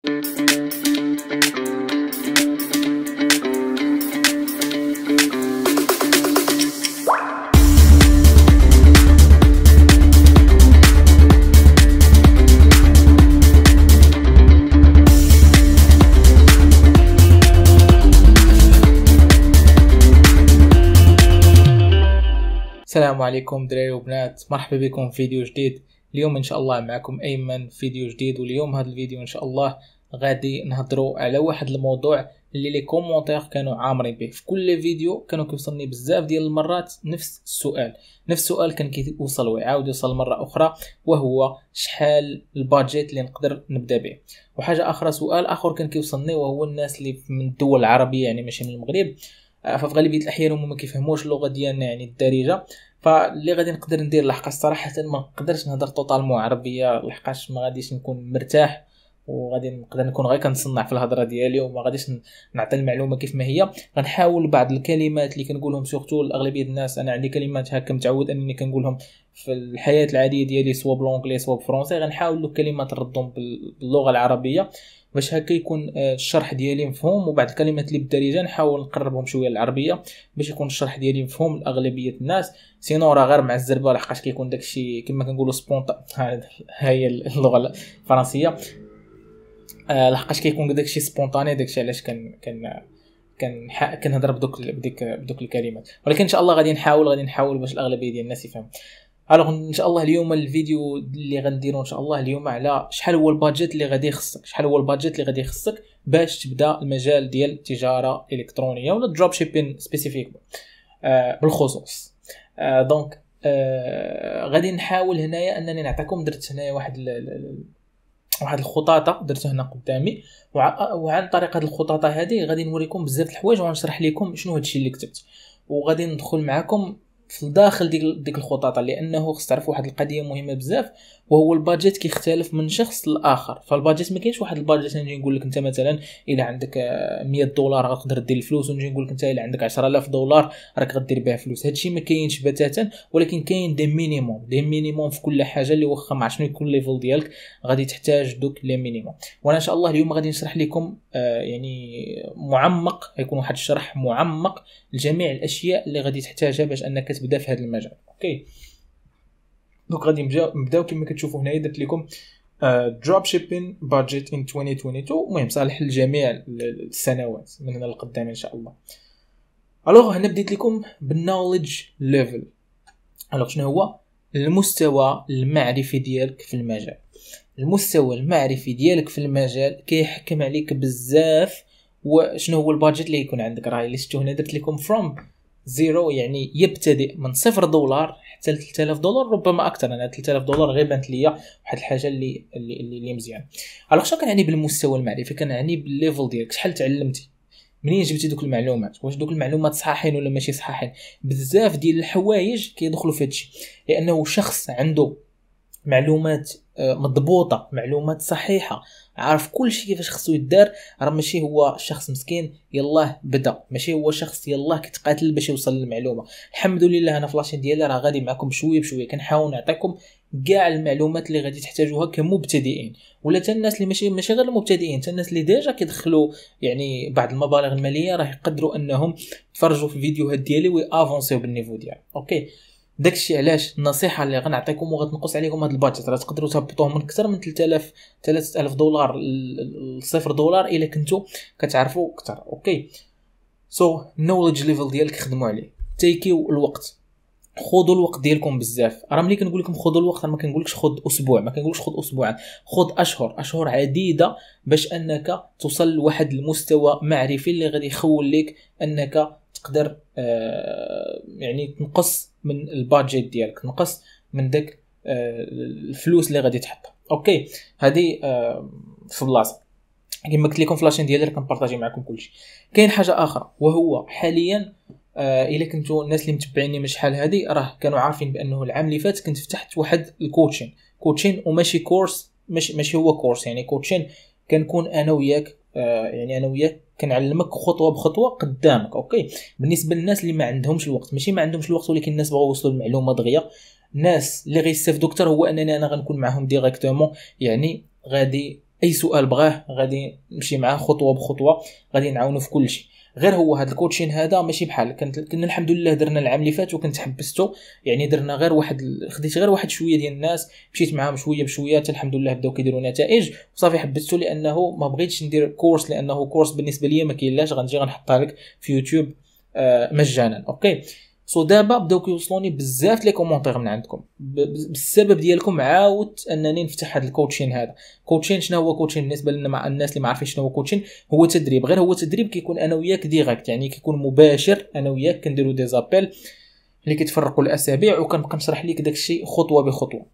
السلام عليكم دراري وبنات مرحبا بكم في فيديو جديد اليوم ان شاء الله معكم ايمن فيديو جديد واليوم هذا الفيديو ان شاء الله غادي نهضروا على واحد الموضوع اللي لي كومونتير كانوا عامرين به في كل فيديو كانوا كيوصلني بزاف ديال المرات نفس السؤال نفس السؤال كان كيوصل ويعاود يوصل مره اخرى وهو شحال البادجيت اللي نقدر نبدا به وحاجه اخرى سؤال اخر كان كيوصلني وهو الناس اللي من الدول العربيه يعني ماشي من المغرب آه، ففي غالبيه الاحيان هما ما كيفهموش اللغه ديالنا يعني الدارجه فاللي غادي نقدر ندير لحقاش صراحه ما نقدرش نهضر طوطالمون عربيه لحقاش ما غاديش نكون مرتاح وغادي نقدر نكون غير كنصنع في الهضره ديالي وما غاديش نعطي المعلومه كيف ما هي غنحاول بعض الكلمات اللي كنقولهم سورتو لاغلبيه الناس انا عندي كلمات هكا متعود انني كنقولهم في الحياه العاديه ديالي سوا بلونجلي سوا بفرونسي غنحاول كلمات نردهم باللغه العربيه باش هكا يكون آه، الشرح ديالي مفهوم وبعض الكلمات اللي بالدارجه نحاول نقربهم شويه للعربيه باش يكون الشرح ديالي مفهوم لاغلبيه الناس سينو راه غير مع الزربه لحقاش كيكون داكشي كما كنقولوا سبونط ها هي اللغه الفرنسيه آه، لحقاش كيكون داكشي سبونطاني داكشي علاش كان كان كان كنهضر بدوك بديك بدوك الكلمات ولكن ان شاء الله غادي نحاول غادي نحاول باش الاغلبيه ديال الناس يفهم الوغ ان شاء الله اليوم الفيديو اللي غنديرو ان شاء الله اليوم على شحال هو البادجيت اللي غادي يخصك شحال هو البادجيت اللي غادي يخصك باش تبدا المجال ديال التجاره الالكترونيه ولا الدروب شيبين سبيسيفيك بالخصوص دونك آه، آه، غادي نحاول هنايا انني نعطيكم درت هنايا واحد واحد الخطاطه درتها هنا قدامي وعن طريق هذه الخطاطه هذه غادي نوريكم بزاف د الحوايج وغنشرح لكم شنو هادشي اللي كتبت وغادي ندخل معكم في داخل ديك ديك الخطط لانه خص تعرف واحد القضيه مهمه بزاف وهو البادجيت كيختلف من شخص لاخر فالبادجيت ما كاينش واحد البادجيت نجي نقول لك انت مثلا الا عندك 100 دولار غتقدر دير الفلوس ونجي نقول لك انت الا عندك 10000 دولار راك غدير بها فلوس هادشي ما كاينش بتاتا ولكن كاين دي مينيموم دي مينيموم في كل حاجه اللي واخا مع شنو يكون ليفل ديالك غادي تحتاج دوك لي مينيموم وانا ان شاء الله اليوم غادي نشرح لكم آه يعني معمق غيكون واحد الشرح معمق لجميع الاشياء اللي غادي تحتاجها باش انك تبدا في هذا المجال اوكي دونك غادي نبداو كما كتشوفوا هنايا درت لكم دروب شيبين بادجيت ان 2022 المهم صالح لجميع السنوات من هنا لقدام ان شاء الله الوغ هنا بديت لكم بالنوليدج ليفل الوغ شنو هو المستوى المعرفي ديالك في المجال المستوى المعرفي ديالك في المجال كيحكم عليك بزاف وشنو هو البادجيت اللي يكون عندك راه اللي شفتو هنا درت لكم فروم زيرو يعني يبتدئ من صفر دولار حتى ل 3000 دولار ربما اكثر انا 3000 دولار غير بانت ليا واحد الحاجه اللي اللي, اللي مزيان الوغ شنو كنعني بالمستوى المعرفي كنعني بالليفل ديالك شحال تعلمتي منين جبتي دوك المعلومات واش دوك المعلومات صحاحين ولا ماشي صحاحين بزاف ديال الحوايج كيدخلوا في هادشي لانه شخص عنده معلومات آه، مضبوطه معلومات صحيحه عارف كل شيء كيفاش خصو يدار راه ماشي هو شخص مسكين يلاه بدا ماشي هو شخص يلاه كتقاتل باش يوصل للمعلومه الحمد لله انا فلاشين ديالي راه غادي معكم شويه بشويه كنحاول نعطيكم كاع المعلومات اللي غادي تحتاجوها كمبتدئين ولا حتى الناس اللي ماشي ماشي غير المبتدئين حتى الناس اللي ديجا كيدخلوا يعني بعض المبالغ الماليه راه يقدروا انهم يتفرجوا في الفيديوهات ديالي ويافونسيو بالنيفو ديالي اوكي داكشي علاش النصيحه اللي غنعطيكم وغتنقص عليكم هذا البادجيت راه تقدروا تهبطوه من اكثر من 3000 3000 دولار لصفر دولار الا كنتو كتعرفوا اكثر اوكي سو نولج ليفل ديالك خدموا عليه تيكيو الوقت خذوا الوقت ديالكم بزاف راه ملي كنقول لكم خذوا الوقت ما كنقولكش خذ اسبوع ما كنقولكش خذ اسبوعين خذ اشهر اشهر عديده باش انك توصل لواحد المستوى معرفي اللي غادي يخول لك انك تقدر آه، يعني تنقص من البادجيت ديالك تنقص من داك آه، الفلوس اللي غادي تحطها اوكي هذه آه، في بلاصه كما قلت لكم فلاشين ديالي راه كنبارطاجي معكم كلشي كاين حاجه اخرى وهو حاليا الا كنتو الناس اللي متبعيني من شحال هادي راه كانوا عارفين بانه العام اللي فات كنت فتحت واحد الكوتشين كوتشين وماشي كورس ماشي ماشي هو كورس يعني كوتشين كنكون انا وياك آه، يعني انا وياك كنعلمك خطوه بخطوه قدامك اوكي بالنسبه للناس اللي ما عندهمش الوقت ماشي ما عندهمش الوقت ولكن الناس بغاو يوصلوا المعلومه دغيا الناس اللي غيستافدوا اكثر هو انني انا غنكون معاهم ديريكتومون يعني غادي اي سؤال بغاه غادي نمشي معاه خطوه بخطوه غادي نعاونو في كل شيء غير هو هذا الكوتشين هذا ماشي بحال كنت كنا الحمد لله درنا العام اللي فات وكنت حبستو يعني درنا غير واحد خديت غير واحد شويه ديال الناس مشيت معاهم شويه بشويه حتى الحمد لله بداو كيديروا نتائج وصافي حبستو لانه ما بغيتش ندير كورس لانه كورس بالنسبه ليا ما كاينلاش غنجي غنحطها لك في يوتيوب آه مجانا اوكي سو دابا بداو كيوصلوني بزاف لي كومونتير من عندكم بالسبب ديالكم عاودت انني نفتح هذا الكوتشين هذا كوتشين شنو هو كوتشين بالنسبه لنا الناس اللي ما عارفين شنو هو كوتشين هو تدريب غير هو تدريب كيكون انا وياك ديريكت يعني كيكون مباشر انا وياك كنديرو دي زابيل اللي كيتفرقوا الاسابيع وكنبقى نشرح لك داكشي خطوه بخطوه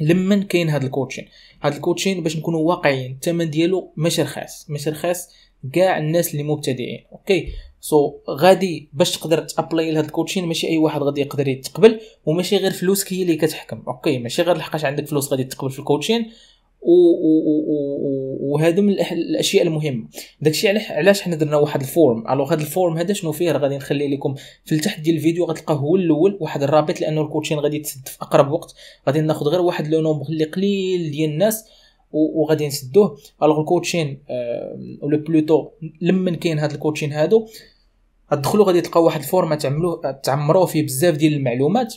لمن كاين هاد الكوتشين هاد الكوتشين باش نكونوا واقعيين الثمن ديالو ماشي رخاص ماشي رخاص كاع الناس اللي مبتدئين اوكي سو so, غادي باش تقدر تابلاي لهاد الكوتشين ماشي اي واحد غادي يقدر يتقبل وماشي غير فلوس هي اللي كتحكم اوكي ماشي غير لحقاش عندك فلوس غادي تقبل في الكوتشين وهذا من الاشياء المهمه داكشي علاش علاش حنا درنا واحد الفورم الوغ هذا الفورم هذا شنو فيه غادي نخليه لكم في التحت ديال الفيديو غتلقاه هو الاول واحد الرابط لانه الكوتشين غادي تسد في اقرب وقت غادي ناخذ غير واحد لو نومبر اللي قليل ديال الناس وغادي نسدوه الوغ الكوتشين آه لو بلوتو لمن كاين هاد الكوتشين هادو غتدخلوا غادي تلقاو واحد الفورم تعملوه تعمروه فيه بزاف ديال المعلومات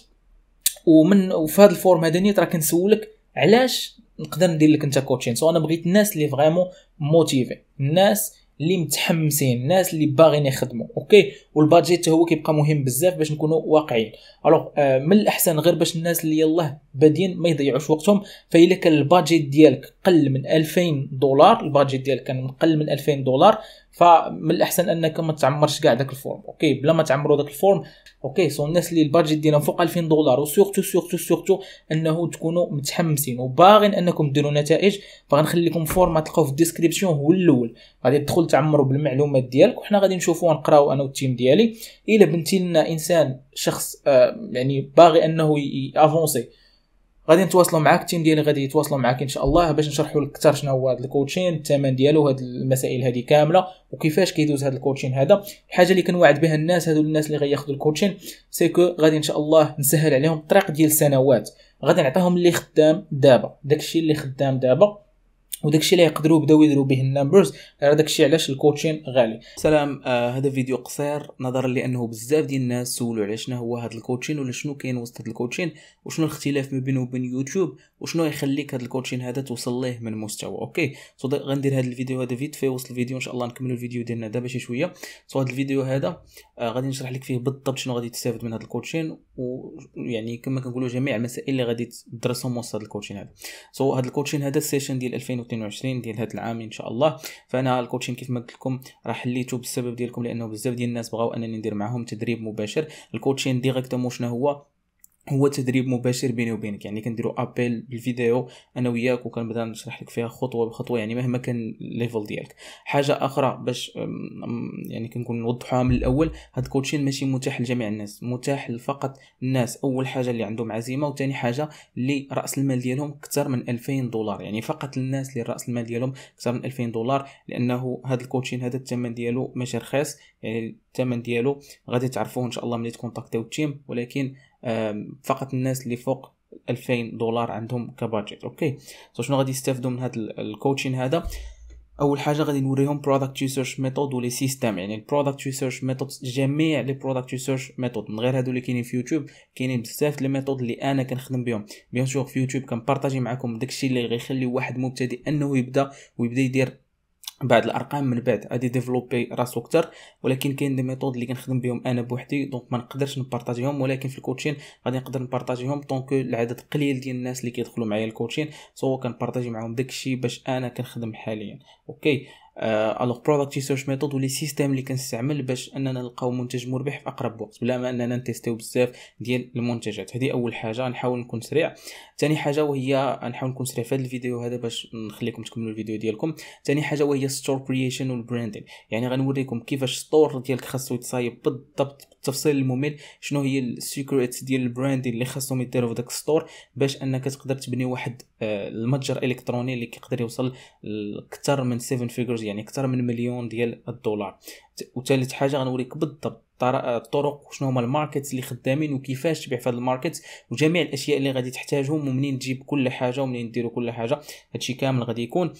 ومن وفي هذا الفورم هذا نيت راه كنسولك علاش نقدر ندير لك انت كوتشين سو انا بغيت الناس اللي فريمون موتيفي الناس اللي متحمسين الناس اللي باغيين يخدموا اوكي والبادجيت هو كيبقى مهم بزاف باش نكونوا واقعيين الوغ آه، من الاحسن غير باش الناس اللي يلاه بادين ما يضيعوش وقتهم فاذا كان البادجيت ديالك قل من 2000 دولار البادجيت ديالك كان قل من 2000 دولار فمن الاحسن انك ما تعمرش كاع داك الفورم اوكي بلا ما تعمروا داك الفورم اوكي سو الناس اللي البادجيت ديالهم فوق 2000 دولار وسورتو سورتو سورتو انه تكونوا متحمسين وباغين انكم ديروا نتائج باغي نخليكم فورم تلقاو في الديسكريبسيون هو الاول غادي تدخل تعمروا بالمعلومات ديالك وحنا غادي نشوفوا ونقراو انا والتيم ديالي الا بنتي لنا انسان شخص آه يعني باغي انه يافونسي غادي نتواصلوا معاك التيم ديالي غادي يتواصلوا معاك ان شاء الله باش نشرحوا لك اكثر شنو هو هذا الكوتشين الثمن ديالو هاد المسائل هذه كامله وكيفاش كيدوز هاد الكوتشين هذا الحاجه اللي كنوعد بها الناس هادو الناس اللي غياخذوا الكوتشين سي كو غادي ان شاء الله نسهل عليهم الطريق ديال السنوات غادي نعطيهم اللي خدام دابا داكشي اللي خدام دابا وداكشي اللي يقدروا بداو يديروا به النمبرز راه داكشي علاش الكوتشين غالي سلام آه هذا فيديو قصير نظرا لانه بزاف ديال الناس سولوا على شنو هو هذا الكوتشين ولا شنو كاين وسط هذا الكوتشين وشنو الاختلاف ما بينه وبين يوتيوب وشنو يخليك هذا الكوتشين هذا توصل ليه من مستوى اوكي سو غندير هذا الفيديو هذا فيت في وسط الفيديو ان شاء الله نكملوا الفيديو ديالنا دابا شي شويه سو هذا الفيديو هذا آه غادي نشرح لك فيه بالضبط شنو غادي تستافد من هذا الكوتشين ويعني كما كنقولوا جميع المسائل اللي غادي تدرسهم وسط هذا الكوتشين هذا سو هذا الكوتشين هذا السيشن ديال 2000 2022 ديال هذا العام ان شاء الله فانا الكوتشين كيف ما قلت لكم راه حليته بالسبب ديالكم لانه بزاف ديال الناس بغاو انني ندير معاهم تدريب مباشر الكوتشين ديريكتومون شنو هو هو تدريب مباشر بيني وبينك يعني كنديرو ابيل بالفيديو انا وياك وكنبدا نشرح لك فيها خطوه بخطوه يعني مهما كان الليفل ديالك حاجه اخرى باش يعني كنكون نوضحوها من الاول هاد الكوتشين ماشي متاح لجميع الناس متاح فقط الناس اول حاجه اللي عندهم عزيمه وثاني حاجه اللي راس المال ديالهم اكثر من 2000 دولار يعني فقط الناس اللي راس المال ديالهم اكثر من 2000 دولار لانه هاد الكوتشين هذا الثمن ديالو ماشي رخيص يعني الثمن ديالو غادي تعرفوه ان شاء الله ملي تكونتاكتيو التيم ولكن فقط الناس اللي فوق 2000 دولار عندهم كبادجيت اوكي سو شنو غادي يستافدوا من هذا الكوتشين هذا اول حاجه غادي نوريهم برودكت ريسيرش ميثود ولي سيستم يعني البرودكت ريسيرش ميثود جميع لي برودكت ريسيرش ميثود من غير هادو اللي كاينين في يوتيوب كاينين بزاف لي ميثود اللي انا كنخدم بهم بيان سور في يوتيوب كنبارطاجي معكم داكشي اللي غيخلي واحد مبتدئ انه يبدا ويبدا يدير بعد الارقام من بعد غادي ديفلوبي راسو اكثر ولكن كاين دي ميثود اللي كنخدم بهم انا بوحدي دونك ما نقدرش نبارطاجيهم ولكن في الكوتشين غادي نقدر نبارطاجيهم طونكو العدد قليل ديال الناس اللي كيدخلوا معايا الكوتشين سو كنبارطاجي معاهم داكشي باش انا كنخدم حاليا اوكي الوغ برودكت ريسيرش ميثود ولي سيستيم اللي كنستعمل باش اننا نلقاو منتج مربح في اقرب وقت بلا ما اننا نتيستيو بزاف ديال المنتجات هذه اول حاجه نحاول نكون سريع ثاني حاجه وهي نحاول نكون سريع في هذا الفيديو هذا باش نخليكم تكملوا الفيديو ديالكم ثاني حاجه وهي ستور كرييشن والبراندين يعني غنوريكم كيفاش ستور ديالك خاصو يتصايب بالضبط بالتفصيل الممل شنو هي السيكريت ديال البراندين اللي خاصهم يديروا في داك ستور باش انك تقدر تبني واحد آه، المتجر الكتروني اللي كيقدر يوصل لاكثر من 7 فيجرز يعني اكثر من مليون ديال الدولار وثالث حاجه غنوريك بالضبط الطرق وشنو هما الماركتس اللي خدامين وكيفاش تبيع في هذا الماركت وجميع الاشياء اللي غادي تحتاجهم ومنين تجيب كل حاجه ومنين ديروا كل حاجه هادشي كامل غادي يكون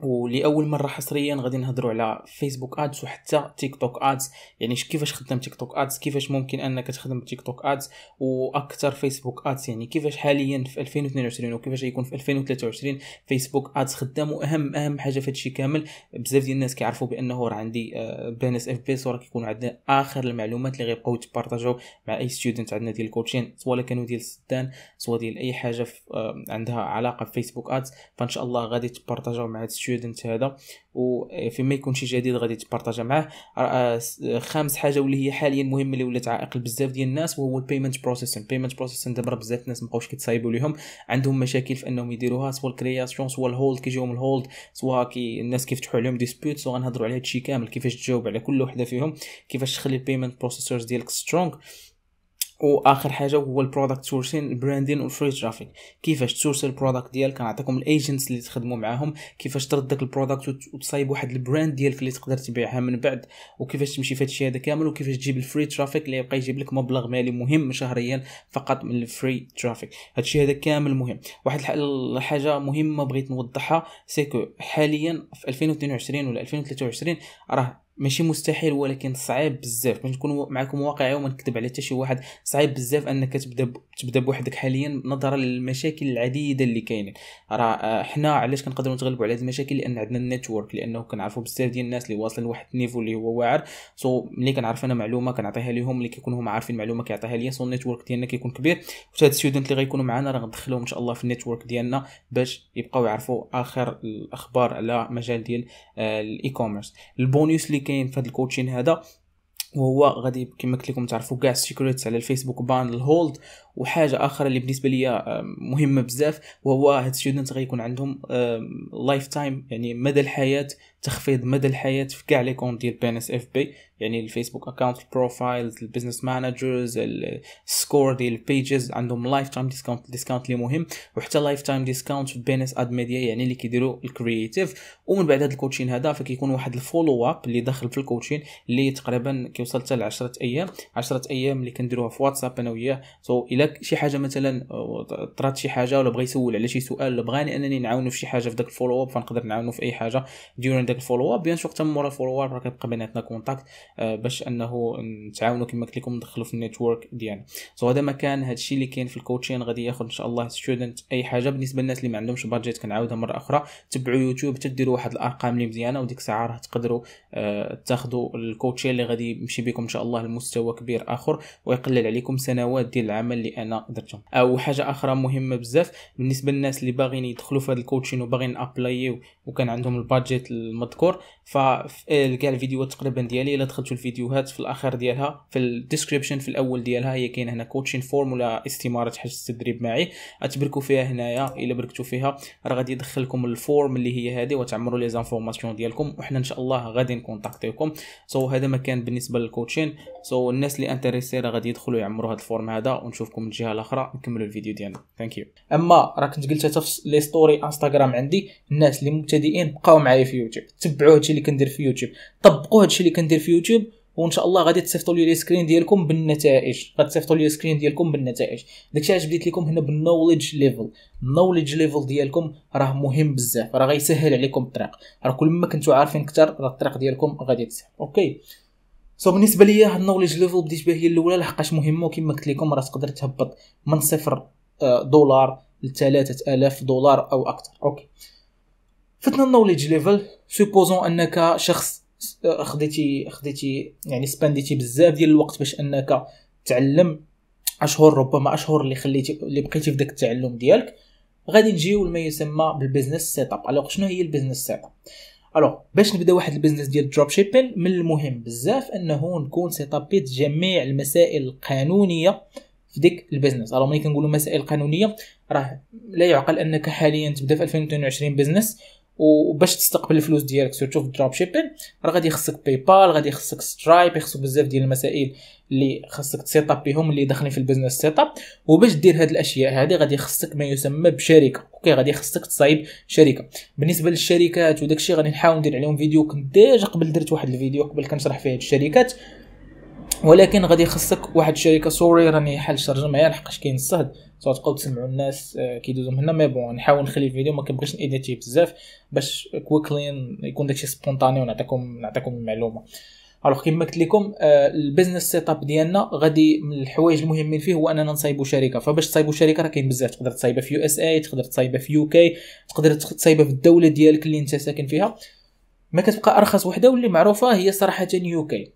ولاول مره حصريا غادي نهضروا على فيسبوك ادز وحتى تيك توك ادز يعني كيفاش خدام تيك توك ادز كيفاش ممكن انك تخدم تيك توك ادز واكثر فيسبوك ادز يعني كيفاش حاليا في 2022 وكيفاش غيكون في 2023 فيسبوك ادز خدام واهم اهم حاجه في هادشي كامل بزاف ديال الناس كيعرفوا بانه راه عندي بانس آه، اف بي راه كيكون عندنا اخر المعلومات اللي غيبقاو تبارطاجاو مع اي ستودنت عندنا ديال الكوتشين سواء كانوا ديال السدان سواء ديال اي حاجه آه، عندها علاقه بفيسبوك ادز فان شاء الله غادي تبارطاجو مع هاد ستودنت هذا وفيما يكون شي جديد غادي تبارطاجا معاه خامس حاجه واللي هي حاليا مهمه اللي ولات عائق لبزاف ديال الناس وهو البيمنت بروسيسين البيمنت بروسيسين دابا بزاف الناس مابقاوش كيتصايبوا ليهم عندهم مشاكل في انهم يديروها سوا الكرياسيون سوا الهولد كيجيهم الهولد سوا كي الناس كيفتحوا عليهم ديسبيوت سواء غنهضروا على هادشي كامل كيفاش تجاوب على كل وحده فيهم كيفاش تخلي البيمنت بروسيسورز ديالك سترونغ واخر حاجه هو البرودكت سورسين البراندين والفري ترافيك كيفاش تسورس البرودكت ديالك كنعطيكم الايجنتس اللي تخدموا معاهم كيفاش ترد داك البرودكت وتصايب واحد البراند ديالك اللي تقدر تبيعها من بعد وكيفاش تمشي في هادشي هذا كامل وكيفاش تجيب الفري ترافيك اللي يبقى يجيب لك مبلغ مالي مهم شهريا فقط من الفري ترافيك هادشي هذا كامل مهم واحد الحاجه مهمه بغيت نوضحها سيكو حاليا في 2022 ولا 2023 راه ماشي مستحيل ولكن صعيب بزاف باش نكون معكم واقعي وما نكذب على حتى شي واحد صعيب بزاف انك تبدا تبدا بوحدك حاليا نظرا للمشاكل العديده اللي كاينين راه آه، حنا علاش كنقدروا نتغلبوا على هذه المشاكل لان عندنا النيتورك لانه كنعرفوا بزاف ديال الناس اللي واصلين لواحد النيفو اللي هو واعر سو so, ملي كنعرف انا معلومه كنعطيها لهم اللي كيكونوا هما عارفين معلومه كيعطيها ليا سو so, النيتورك ديالنا كيكون كبير وحتى هاد ستودنت اللي غيكونوا معنا راه غندخلهم ان شاء الله في النيتورك ديالنا باش يبقاو يعرفوا اخر الاخبار على مجال ديال آه، الاي كوميرس البونيس اللي كاين في هذا الكوتشين هذا وهو غادي كما قلت لكم تعرفوا كاع السيكريتس على الفيسبوك بان الهولد وحاجه اخرى اللي بالنسبه ليا آه، مهمه بزاف وهو هاد ستودنتس غيكون عندهم لايف تايم يعني مدى الحياه تخفيض مدى الحياه في كاع لي كونت ديال بي ان اس اف بي يعني الفيسبوك اكونت البروفايل البزنس مانجرز السكور ديال البيجز عندهم لايف تايم ديسكاونت ديسكاونت اللي مهم وحتى لايف تايم ديسكاونت في بينس اد ميديا يعني اللي كيديروا الكرييتيف ومن بعد هذا الكوتشين هذا فكيكون واحد الفولو اب اللي داخل في الكوتشين اللي تقريبا كيوصل حتى ل 10 ايام 10 ايام اللي كنديروها في واتساب انا وياه سو so الا شي حاجه مثلا طرات شي حاجه ولا بغى يسول على شي سؤال ولا بغاني انني نعاونو في شي حاجه في داك الفولو اب فنقدر نعاونو في اي حاجه ديورين داك الفولو اب بيان سور تم مورا الفولو اب راه كيبقى بيناتنا كونتاكت آه، باش انه نتعاونوا كما قلت لكم ندخلوا في النيتورك ديالنا سو هذا مكان هذا الشيء اللي كاين في الكوتشين غادي ياخذ ان شاء الله ستودنت اي حاجه بالنسبه للناس اللي ما عندهمش بادجيت كنعاودها مره اخرى تبعوا يوتيوب تديروا واحد الارقام اللي مزيانه وديك الساعه راه تقدروا آه، تاخذوا الكوتشين اللي غادي يمشي بكم ان شاء الله لمستوى كبير اخر ويقلل عليكم سنوات ديال العمل اللي انا درتهم او حاجه اخرى مهمه بزاف بالنسبه للناس اللي باغيين يدخلوا في هذا الكوتشين وباغيين ابلاي وكان عندهم البادجيت المذكور فكاع الفيديوهات تقريبا ديالي الا دخلتوا الفيديوهات في الاخر ديالها في الديسكريبشن في الاول ديالها هي كاين هنا كوتشين فورم ولا استماره حجز تدريب معي اتبركوا فيها هنايا الا بركتوا فيها راه غادي يدخلكم الفورم اللي هي هذه وتعمروا لي زانفورماسيون ديالكم وحنا ان شاء الله غادي نكونتاكتيكم سو so هذا ما كان بالنسبه للكوتشين سو so الناس اللي انتريسي راه غادي يدخلوا يعمروا هذا الفورم هذا ونشوفكم من الجهه الاخرى نكملوا الفيديو ديالنا ثانك يو اما راه كنت قلت في لي ستوري انستغرام عندي الناس اللي مبتدئين بقاو معايا في يوتيوب تبعوا هادشي اللي كندير في يوتيوب طبقوا هادشي اللي كندير في يوتيوب اليوتيوب وان شاء الله غادي تصيفطوا لي سكرين ديالكم بالنتائج غادي تصيفطوا لي سكرين ديالكم بالنتائج داكشي علاش بديت لكم هنا بالنولج ليفل النولج ليفل ديالكم راه مهم بزاف راه غيسهل عليكم الطريق راه كل ما كنتو عارفين اكثر راه الطريق ديالكم غادي تسهل اوكي سو so, بالنسبه ليا النولج ليفل بديت به هي الاولى لحقاش مهمه وكما قلت لكم راه تقدر تهبط من صفر آه، دولار ل 3000 دولار او اكثر اوكي فتنا النولج ليفل سوبوزون انك شخص خديتي خديتي يعني سبانديتي بزاف ديال الوقت باش انك تعلم اشهر ربما اشهر اللي خليتي اللي بقيتي في داك التعلم ديالك غادي نجيو لما يسمى بالبيزنس سيت اب الوغ شنو هي البيزنس سيت اب الوغ باش نبدا واحد البيزنس ديال دروب شيبين من المهم بزاف انه نكون سيتابيت جميع المسائل القانونيه في ديك البيزنس الوغ ملي كنقولوا مسائل قانونيه راه لا يعقل انك حاليا تبدا في 2022 بيزنس وباش تستقبل الفلوس ديالك سيرتو في الدروب شيبين راه غادي يخصك باي بال غادي يخصك سترايب يخصو بزاف ديال المسائل اللي خصك تسيطاب بهم اللي داخلين في البزنس سيتاب وباش دير هاد الاشياء هادي غادي يخصك ما يسمى بشركه اوكي غادي خصك تصايب شركه بالنسبه للشركات وداكشي غادي نحاول ندير عليهم فيديو كنت ديجا قبل درت واحد الفيديو قبل كنشرح فيه هاد الشركات ولكن غادي يخصك واحد الشركه سوري راني حال الشرجم معايا لحقاش كاين الصهد سواء تبقاو تسمعوا الناس آه، كيدوزو من هنا مي بون نحاول نخلي الفيديو ما كنبغيش بزاف باش كويكلي يكون داكشي سبونطاني ونعطيكم نعطيكم المعلومه الوغ كيما قلت لكم البيزنس سيت اب ديالنا غادي من الحوايج المهمين فيه هو اننا نصايبوا شركه فباش تصايبوا شركه راه كاين بزاف تقدر تصايبها في يو اس اي تقدر تصايبها في يو كي تقدر تصايبها في الدوله ديالك اللي انت ساكن فيها ما كتبقى ارخص وحده واللي معروفه هي صراحه يو كي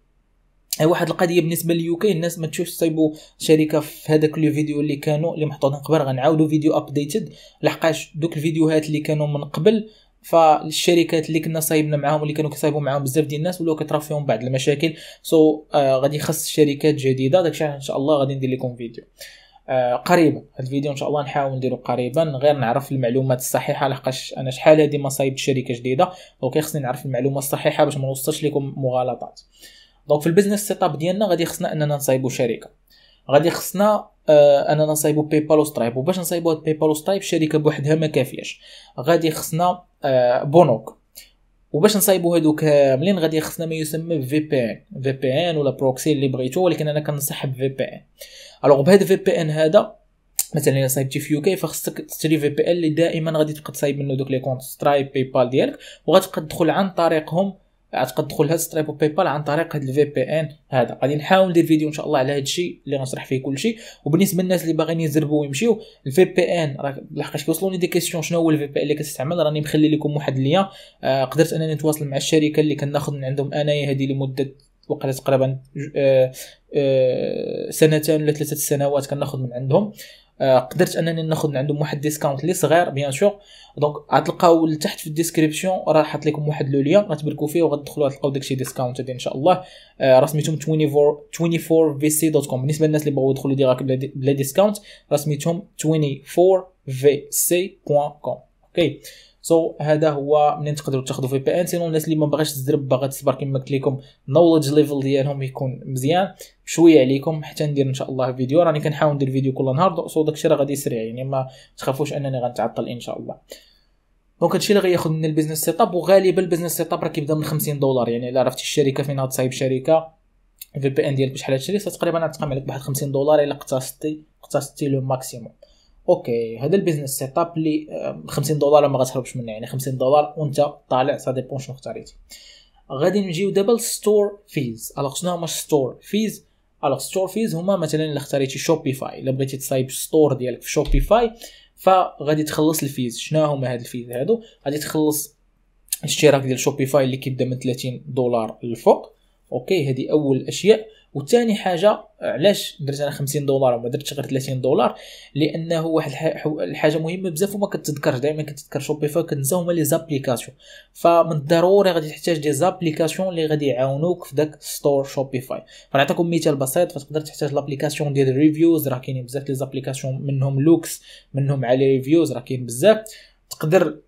واحد القضيه بالنسبه لليوكي الناس ما تشوفش تصايبوا شركه في هذاك لو فيديو اللي كانوا اللي محطوطين قبل غنعاودوا فيديو ابديتد لحقاش دوك الفيديوهات اللي كانوا من قبل فالشركات اللي كنا صايبنا معاهم اللي كانوا كيصايبوا معاهم بزاف ديال الناس ولاو كيطرا فيهم بعض المشاكل سو so, uh, غادي يخص شركات جديده داكشي ان شاء الله غادي ندير لكم فيديو uh, قريبا هاد الفيديو ان شاء الله نحاول نديرو قريبا غير نعرف المعلومات الصحيحه لحقاش انا شحال هادي ما صايبت شركه جديده خصني نعرف المعلومه الصحيحه باش ما نوصلش لكم مغالطات دونك في البيزنس سيت اب ديالنا غادي خصنا اننا نصايبو شركه غادي خصنا آه اننا نصايبو بال وسترايب وباش نصايبو هاد بال وسترايب شركه بوحدها ما كافياش غادي خصنا آه بونوك وباش نصايبو هادو كاملين غادي خصنا ما يسمى في بي ان في بي ان ولا بروكسي اللي بغيتو ولكن انا كنصح بفي بي ان الوغ بهاد في بي ان هذا مثلا الا صايبتي في يوكي فخصك تشري في بي ان اللي دائما غادي تبقى تصايب منه دوك لي كونت سترايب باي بال ديالك وغتبقى تدخل عن طريقهم تقدر تدخل لها سترايب باي بال عن طريق هذا الفي بي ان هذا غادي نحاول ندير فيديو ان شاء الله على هذا الشيء اللي غنشرح فيه كل شيء وبالنسبه للناس اللي باغيين يزربوا ويمشيو الفي بي ان راه لحقاش كيوصلوني دي كيسيون شنو هو الفي بي ان اللي كتستعمل راني مخلي لكم واحد ليا آه قدرت انني نتواصل مع الشركه اللي كناخذ من عندهم انايا هذه لمده وقت تقريبا آه، آه، سنتين ولا ثلاثه سنوات كناخذ من عندهم آه، قدرت انني ناخذ من عندهم واحد ديسكاونت لي صغير بيان سور دونك غتلقاو لتحت في الديسكريبسيون راه حاط لكم واحد لو ليان غتبركو فيه وغتدخلوا غتلقاو داكشي ديسكاونت هذه ان شاء الله راه سميتهم 24 vc.com بالنسبه للناس اللي بغاو يدخلوا ديغاك بلا ديسكاونت راه سميتهم 24vc.com اوكي okay. سو so, هذا هو منين تقدروا تاخذوا في بي ان سينو الناس اللي ما باغاش تزرب باغا تصبر كما قلت لكم نولج ليفل ديالهم يكون مزيان شويه عليكم حتى ندير ان شاء الله فيديو راني كنحاول ندير فيديو كل نهار سو داكشي راه غادي يسرع يعني ما تخافوش انني غنتعطل ان شاء الله دونك هادشي اللي غياخذ من البيزنس سيت اب وغالبا البيزنس سيت اب راه كيبدا من 50 دولار يعني الا عرفتي الشركه فين غتصايب شركه في بي ان ديالك بشحال هادشي تقريبا غتقام عليك بواحد 50 دولار الا اقتصدتي اقتصدتي لو ماكسيموم اوكي هذا البيزنس سيت اب اللي 50 دولار ما غتهربش منه يعني 50 دولار وانت طالع سا ديبون شنو اختاريتي غادي نجيو دابا للستور فيز الوغ شنو هما ستور فيز الوغ ستور فيز هما مثلا الا اختاريتي شوبيفاي الا بغيتي تصايب ستور ديالك في شوبيفاي فغادي تخلص الفيز شنو هما هاد الفيز هادو غادي تخلص الاشتراك ديال شوبيفاي اللي كيبدا من 30 دولار للفوق اوكي هذه اول اشياء وثاني حاجه علاش درت انا 50 دولار وما درتش غير 30 دولار لانه واحد الحاجه مهمه بزاف وما كتذكرش دائما كتذكر شوبيفاي كنسى هما لي زابليكاسيون فمن الضروري غادي تحتاج دي زابليكاسيون اللي غادي يعاونوك في داك ستور شوبيفاي فنعطيكم مثال بسيط فتقدر تحتاج لابليكاسيون ديال الريفيوز راه كاينين بزاف لي زابليكاسيون منهم لوكس منهم علي ريفيوز راه كاين بزاف تقدر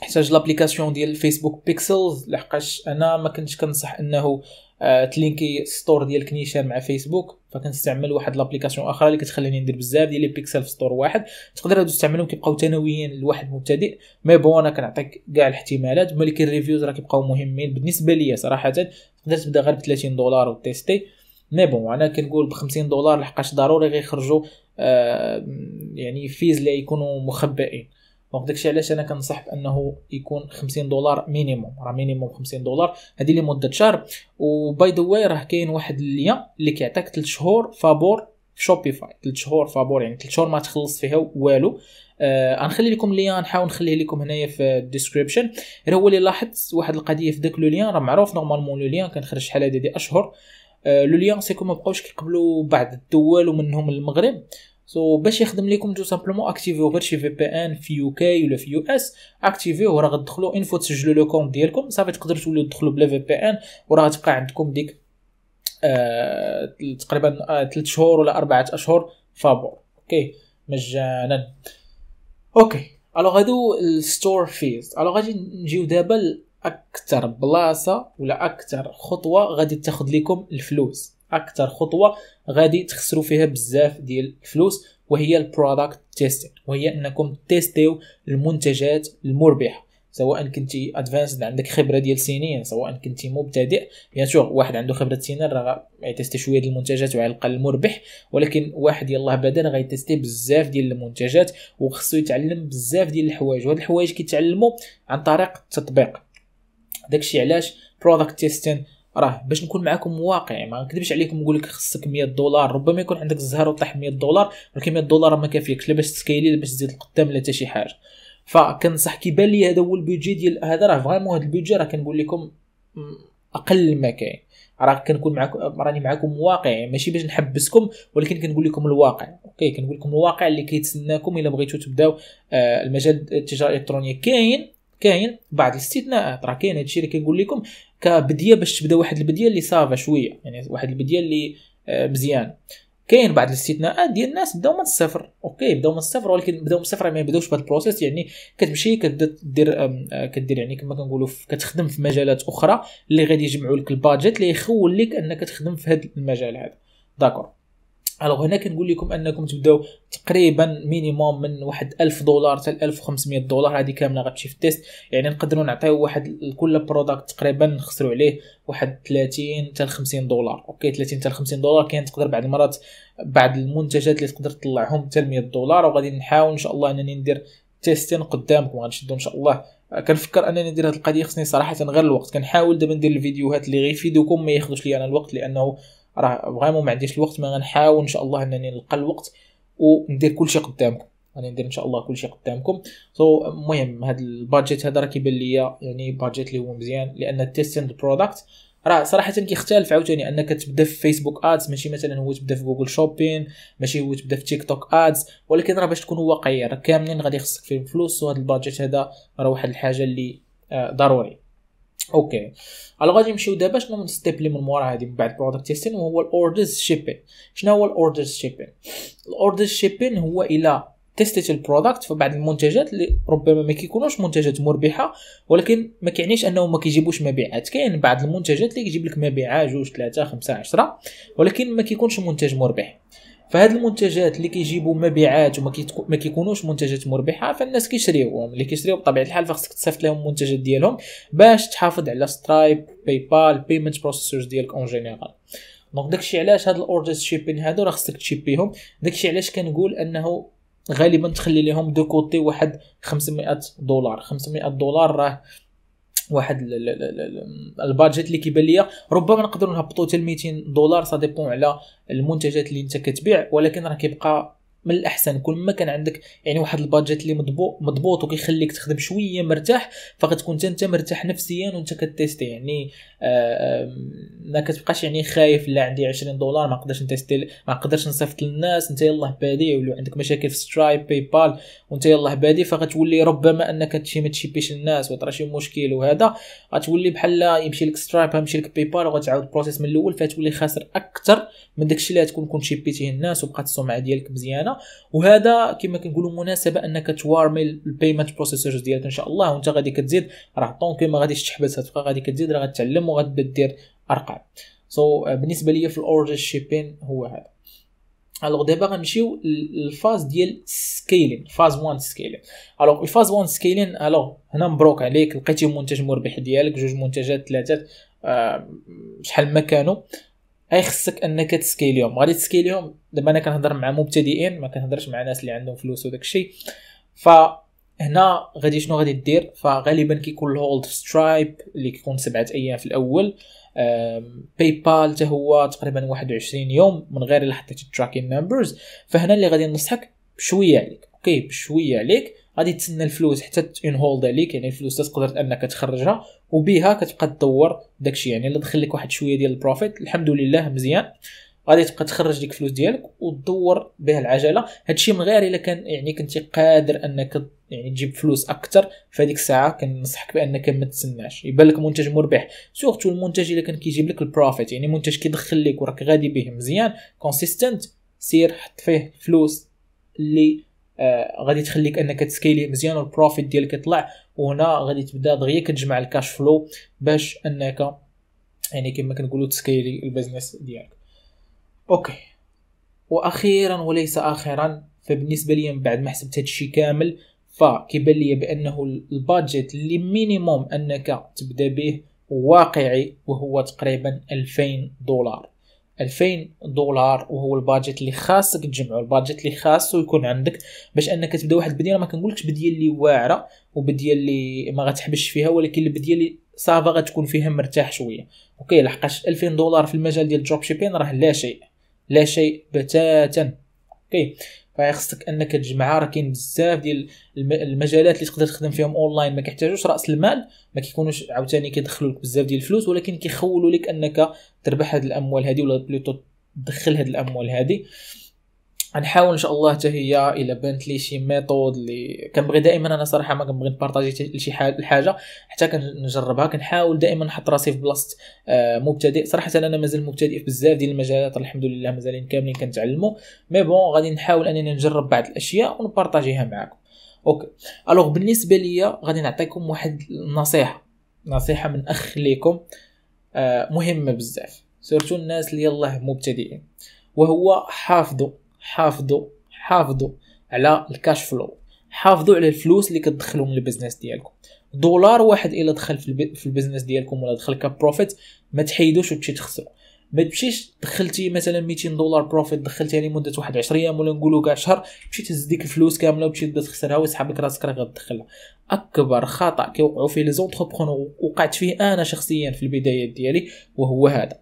تحتاج لابليكاسيون ديال الفيسبوك بيكسلز لحقاش انا ما كنتش كنصح انه آه، تلينكي ستور ديال كنيشان مع فيسبوك فكنستعمل واحد لابليكاسيون اخرى اللي كتخليني ندير بزاف ديال لي بيكسل في ستور واحد تقدر هادو تستعملهم كيبقاو ثانويين لواحد مبتدئ مي بون انا كنعطيك كاع الاحتمالات ولكن الريفيوز راه كيبقاو مهمين بالنسبه ليا صراحه تقدر تبدا غير ب 30 دولار وتيستي مي بون انا كنقول ب 50 دولار لحقاش ضروري غيخرجوا آه يعني فيز اللي يكونوا مخبئين دونك داكشي علاش انا كنصح بانه يكون 50 دولار مينيموم راه مينيموم 50 دولار هذه لمده شهر وباي ذا واي راه كاين واحد اللي اللي كيعطيك 3 شهور فابور في شوبيفاي 3 شهور فابور يعني 3 شهور ما تخلص فيها والو آه غنخلي لكم ليان نحاول نخليه لكم هنايا في الديسكريبشن غير هو اللي لاحظت واحد القضيه في داك لو ليان راه معروف نورمالمون لو ليان كنخرج شحال هادي اشهر آه لو ليان سيكو ما بقاوش كيقبلوا بعض الدول ومنهم المغرب سو so, باش يخدم لكم تو سامبلومون اكتيفيو غير شي في بي ان في يو كي ولا في يو اس اكتيفيو راه غتدخلوا اون فوا تسجلوا لو كونت ديالكم صافي تقدروا توليو تدخلوا بلا في بي ان وراه غتبقى عندكم ديك آه تقريبا 3 آه شهور ولا 4 اشهر فابور اوكي مجانا اوكي الوغ هادو الستور فيز الوغ غادي نجيو دابا لاكثر بلاصه ولا اكثر خطوه غادي تاخذ لكم الفلوس اكثر خطوه غادي تخسروا فيها بزاف ديال الفلوس وهي البرودكت تيستينغ وهي انكم تيستيو المنتجات المربحه سواء كنتي ادفانسد عندك خبره ديال سنين سواء كنتي مبتدئ بيان سور واحد عنده خبره سنين راه غيتيستي شويه ديال المنتجات وعلى الاقل المربح ولكن واحد يلاه بدا غيتيستي بزاف ديال المنتجات وخصو يتعلم بزاف ديال الحوايج وهاد الحوايج كيتعلموا عن طريق التطبيق داكشي علاش برودكت تيستين راه باش نكون معاكم واقعي ما نكذبش عليكم نقول لك خصك 100 دولار ربما يكون عندك الزهر وطيح 100 دولار ولكن 100 دولار ما كافيكش لا باش تسكيلي لا باش تزيد القدام لا حتى شي حاجه فكنصح كيبان لي هذا هو البيدجي ديال هذا راه فريمون هذا البيدجي راه كنقول لكم اقل ما كاين راه كنكون معكم راني معكم واقعي ماشي باش نحبسكم ولكن كنقول لكم الواقع اوكي كنقول لكم الواقع اللي كيتسناكم الا بغيتو تبداو آه، المجال التجاره الالكترونيه كاين كاين بعض الاستثناءات راه كاين هادشي اللي كنقول لكم كبديه باش تبدا واحد البديه اللي صافا شويه يعني واحد البديه اللي آه، مزيان كاين بعض الاستثناءات ديال الناس بداو من الصفر اوكي بداو من الصفر ولكن بداو من الصفر ما يبداوش بهذا البروسيس يعني كتمشي كدير آه، كدير يعني كما كنقولوا كتخدم في مجالات اخرى اللي غادي يجمعوا لك البادجيت اللي يخول لك انك تخدم في هذا المجال هذا داكور الوغ هنا كنقول لكم انكم تبداو تقريبا مينيموم من واحد 1000 دولار حتى 1500 دولار هذه كامله غتمشي في التيست يعني نقدروا نعطيو واحد لكل بروداكت تقريبا نخسروا عليه واحد 30 حتى 50 دولار اوكي 30 حتى 50 دولار كاين تقدر بعض المرات بعض المنتجات اللي تقدر تطلعهم حتى 100 دولار وغادي نحاول ان شاء الله انني ندير تيستين قدامكم غنشدو ان شاء الله كنفكر انني ندير هذه القضيه خصني صراحه غير الوقت كنحاول دابا ندير الفيديوهات اللي غيفيدوكم ما ياخذوش لي انا الوقت لانه راه فريمون ما عنديش الوقت ما غنحاول ان شاء الله انني نلقى الوقت وندير كلشي قدامكم غادي ندير ان شاء الله كلشي قدامكم سو so, المهم هذا البادجيت هذا راه كيبان ليا يعني بادجيت اللي هو مزيان لان تيستينغ برودكت راه صراحه كيختلف عاوتاني انك تبدا في فيسبوك ادز ماشي مثلا هو تبدا في جوجل شوبين ماشي هو تبدا في تيك توك ادز ولكن راه باش تكون واقعي راه كاملين غادي يخصك فيهم فلوس وهذا البادجيت هذا راه واحد الحاجه اللي آه، ضروري اوكي على غادي نمشيو دابا شنو من ستيب اللي من مورا هادي من بعد برودكت تيستين وهو الاوردرز شيبين شنو هو الاوردرز شيبين الاوردرز شيبين هو الى تيستيت البرودكت فبعض المنتجات اللي ربما ما كيكونوش منتجات مربحه ولكن ما كيعنيش انهم ما كيجيبوش مبيعات كاين بعض المنتجات اللي كيجيب لك مبيعات جوج ثلاثة خمسة عشرة ولكن ما كيكونش منتج مربح فهاد المنتجات اللي كيجيبوا مبيعات وما كيتكو... ما كيكونوش منتجات مربحه فالناس كيشريوهم اللي كيشريو بطبيعه الحال فخصك تصيفط لهم المنتجات ديالهم باش تحافظ على سترايب باي بال بيمنت بروسيسورز ديالك اون جينيرال دونك داكشي علاش هاد الاوردرز شيبين هادو راه خصك تشيبيهم داكشي علاش كنقول انه غالبا تخلي لهم دو كوتي واحد 500 دولار 500 دولار راه واحد البادجيت اللي كيبان ليا ربما نقدروا نهبطوا حتى ل 200 دولار سا ديبون على المنتجات اللي انت كتبيع ولكن راه كيبقى من الاحسن كل ما كان عندك يعني واحد البادجيت اللي مضبوط وكيخليك تخدم شويه مرتاح فغتكون انت مرتاح نفسيا وانت كتيستي يعني آه، ما كتبقاش يعني خايف لا عندي 20 دولار ما نقدرش نتيستي ما نقدرش نصيفط للناس انت يلاه بادي ولا عندك مشاكل في سترايب باي بال وانت يلاه بادي فغتولي ربما انك تشي ما تشيبيش الناس وترى شي مشكل وهذا غتولي بحال يمشي لك سترايب يمشي لك باي بال وغتعاود بروسيس من الاول فتولي خاسر اكثر من داكشي اللي غتكون كون شيبيتيه الناس وبقات السمعه ديالك مزيانه وهذا كما كنقولوا مناسبه انك توارمي البيمنت بروسيسور ديالك ان شاء الله وانت غادي كتزيد راه طونك ما غاديش تحبس هتبقى غادي كتزيد راه غتعلم وغتبدا دير ارقام سو so, آه، بالنسبه ليا في الاوردر شيبين هو هذا الوغ دابا غنمشيو للفاز ديال سكيلين فاز 1 سكيلين الوغ الفاز 1 سكيلين الوغ هنا مبروك عليك لقيتي منتج مربح ديالك جوج منتجات ثلاثه آه، شحال ما كانوا غيخصك انك تسكيليهم غادي تسكيليهم دابا انا كنهضر مع مبتدئين ما كنهضرش مع ناس اللي عندهم فلوس وداك الشيء فهنا غادي شنو غادي دير فغالبا كيكون الهولد في سترايب اللي كيكون سبعة ايام في الاول باي بال هو تقريبا 21 يوم من غير الا حطيت التراكين نمبرز فهنا اللي غادي ننصحك بشويه عليك اوكي بشويه عليك غادي تسنى الفلوس حتى تنهولد عليك يعني الفلوس تقدر انك تخرجها وبها كتبقى تدور داكشي يعني الا دخل لك واحد شويه ديال البروفيت الحمد لله مزيان غادي تبقى تخرج ديك الفلوس ديالك وتدور بها العجله هادشي من غير الا كان يعني كنتي قادر انك يعني تجيب فلوس اكثر فهاديك الساعه كنصحك بانك ما تسناش يبان لك منتج مربح سورتو المنتج الا كان كيجيب لك البروفيت يعني منتج كيدخل لك وراك غادي به مزيان كونسيستنت سير حط فيه فلوس اللي آه غادي تخليك انك تسكيلي مزيان البروفيت ديالك يطلع وهنا غادي تبدا دغيا كتجمع الكاش فلو باش انك يعني كما كنقولوا تسكيلي البزنس ديالك اوكي واخيرا وليس اخرا فبالنسبه لي من بعد ما حسبت هادشي كامل فكيبان لي بانه البادجيت اللي مينيموم انك تبدا به واقعي وهو تقريبا 2000 دولار 2000 دولار وهو البادجيت اللي خاصك تجمعو البادجيت اللي خاصو يكون عندك باش انك تبدا واحد البديه ما كنقولكش بديه اللي واعره وبديه اللي ما غتحبش فيها ولكن البديه اللي صافا غتكون فيها مرتاح شويه اوكي لحقاش 2000 دولار في المجال ديال الدروب شيبين راه لا شيء لا شيء بتاتا اوكي فخصك انك تجمع راه كاين بزاف ديال المجالات اللي تقدر تخدم فيهم اونلاين ما كيحتاجوش راس المال ما كيكونوش عاوتاني كيدخلوا لك بزاف ديال الفلوس ولكن كيخولوا لك انك تربح هذه الاموال هذه ولا بلوتو تدخل هذه الاموال هذه غنحاول ان شاء الله حتى هي الا بانت لي شي ميثود اللي كنبغي دائما انا صراحه ما كنبغي نبارطاجي شي حاجه حتى كنجربها كنحاول دائما نحط راسي في بلاصه آه، مبتدئ صراحه انا مازال مبتدئ في بزاف ديال المجالات الحمد لله مازالين كاملين كنتعلموا مي بون غادي نحاول انني نجرب بعض الاشياء ونبارطاجيها معكم اوكي الوغ بالنسبه ليا غادي نعطيكم واحد النصيحه نصيحه من اخ ليكم آه مهمه بزاف سيرتو الناس اللي يلاه مبتدئين وهو حافظوا حافظوا حافظوا على الكاش فلو حافظوا على الفلوس اللي كتدخلوا من البيزنس ديالكم دولار واحد الا دخل في البيزنس ديالكم ولا دخل كبروفيت ما تحيدوش وتمشي تخسروا ما تمشيش دخلتي مثلا 200 دولار بروفيت دخلتي يعني لمده واحد 10 ايام ولا نقولوا كاع شهر تمشي تهز ديك الفلوس كامله وتمشي تبدا تخسرها ويسحب لك راسك راه غتدخلها اكبر خطا كيوقعوا فيه لي زونتربرونور وقعت فيه انا شخصيا في البدايات ديالي وهو هذا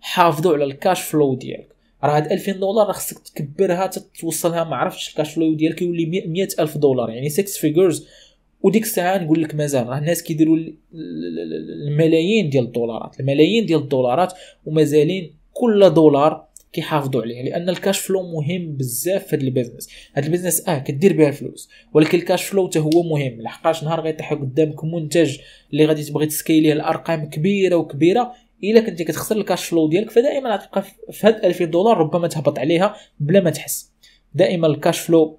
حافظوا على الكاش فلو ديالكم راه هاد 2000 دولار راه خصك تكبرها توصلها ما عرفتش الكاش فلو ديالك يولي 100 الف دولار يعني 6 فيجرز وديك الساعه نقول لك مازال راه الناس كيديروا الملايين ديال الدولارات الملايين ديال الدولارات ومازالين كل دولار كيحافظوا عليه لان الكاش فلو مهم بزاف في هذا البيزنس هذا البيزنس اه كدير بها الفلوس ولكن الكاش فلو حتى هو مهم لحقاش نهار غيطيح قدامك منتج اللي غادي تبغي تسكيليه الارقام كبيره وكبيره الا كنتي كتخسر الكاش فلو ديالك فدائما غتبقى في هاد 2000 دولار ربما تهبط عليها بلا ما تحس دائما الكاش فلو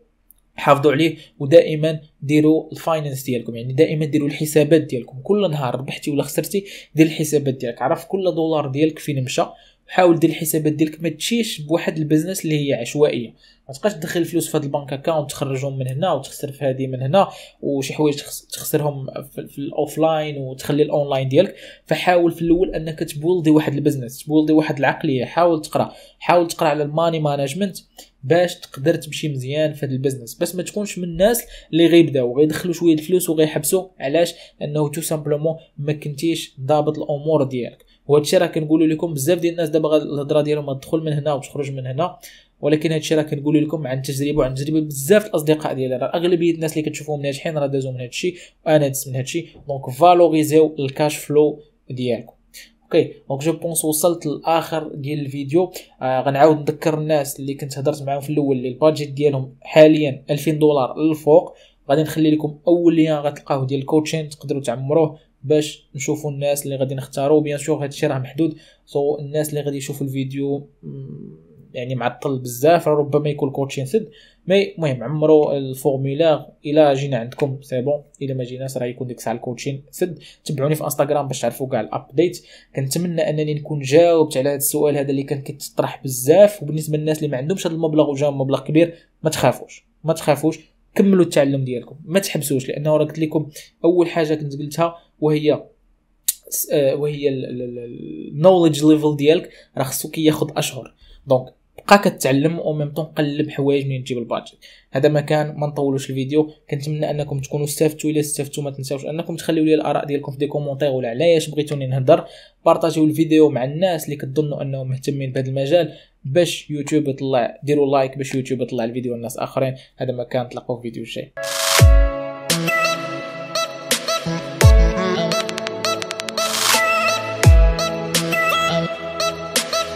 حافظوا عليه ودائما ديروا الفاينانس ديالكم يعني دائما ديروا الحسابات ديالكم كل نهار ربحتي ولا خسرتي دير الحسابات ديالك عرف كل دولار ديالك فين مشى حاول دير الحسابات ديالك ما تشيش بواحد البزنس اللي هي عشوائيه ما تبقاش تدخل الفلوس في هذا البنك اكاونت تخرجهم من هنا وتخسر في هذه من هنا وشي حوايج تخسرهم في الاوفلاين وتخلي الاونلاين ديالك فحاول في الاول انك تبولدي واحد البزنس تبولدي واحد العقليه حاول تقرا حاول تقرا على الماني مانجمنت باش تقدر تمشي مزيان في هذا البزنس بس ما تكونش من الناس اللي غيبداو غيدخلوا شويه الفلوس وغيحبسوا علاش انه تو سامبلومون ما كنتيش ضابط الامور ديالك وهادشي راه كنقول لكم بزاف ديال الناس دابا الهضره ديالهم تدخل من هنا وتخرج من هنا ولكن هادشي راه كنقول لكم عن تجربه وعن تجربه بزاف الاصدقاء ديالي راه اغلبيه الناس اللي كتشوفوهم ناجحين راه دازو من هادشي وانا دزت من هادشي دونك فالوريزيو الكاش فلو ديالكم اوكي دونك جو بونس وصلت لاخر ديال الفيديو آه غنعاود نذكر الناس اللي كنت هضرت معاهم في الاول اللي البادجيت ديالهم حاليا 2000 دولار للفوق غادي نخلي لكم اول لين غتلقاوه ديال الكوتشين تقدروا تعمروه باش نشوفوا الناس اللي غادي نختاروا بيان سور هادشي راه محدود سو الناس اللي غادي يشوفوا الفيديو يعني معطل بزاف ربما يكون الكوتشين سد مي المهم عمروا الفورمولير الى جينا عندكم سي بون الى ما جيناش راه يكون ديك الساعه الكوتشين سد تبعوني في انستغرام باش تعرفوا كاع الابديت كنتمنى انني نكون جاوبت على هذا السؤال هذا اللي كان كيتطرح بزاف وبالنسبه للناس اللي ما عندهمش هذا المبلغ وجا مبلغ كبير ما تخافوش ما تخافوش كملوا التعلم ديالكم ما تحبسوش لانه راه قلت لكم اول حاجه كنت قلتها وهي آه، وهي النولج ليفل ديالك راه خصو كياخد اشهر دونك بقى كتعلم او ميم طون قلب حوايج منين تجيب البادجيت هذا ما كان ما نطولوش الفيديو كنتمنى انكم تكونوا استفدتوا الا استفدتوا ما تنساوش انكم تخليو لي الاراء ديالكم في دي كومونتير ولا علاش بغيتوني نهضر بارطاجيو الفيديو مع الناس اللي كتظنوا انهم مهتمين بهذا المجال باش يوتيوب يطلع ديروا لايك باش يوتيوب يطلع الفيديو للناس اخرين هذا ما كان نتلاقاو في فيديو جاي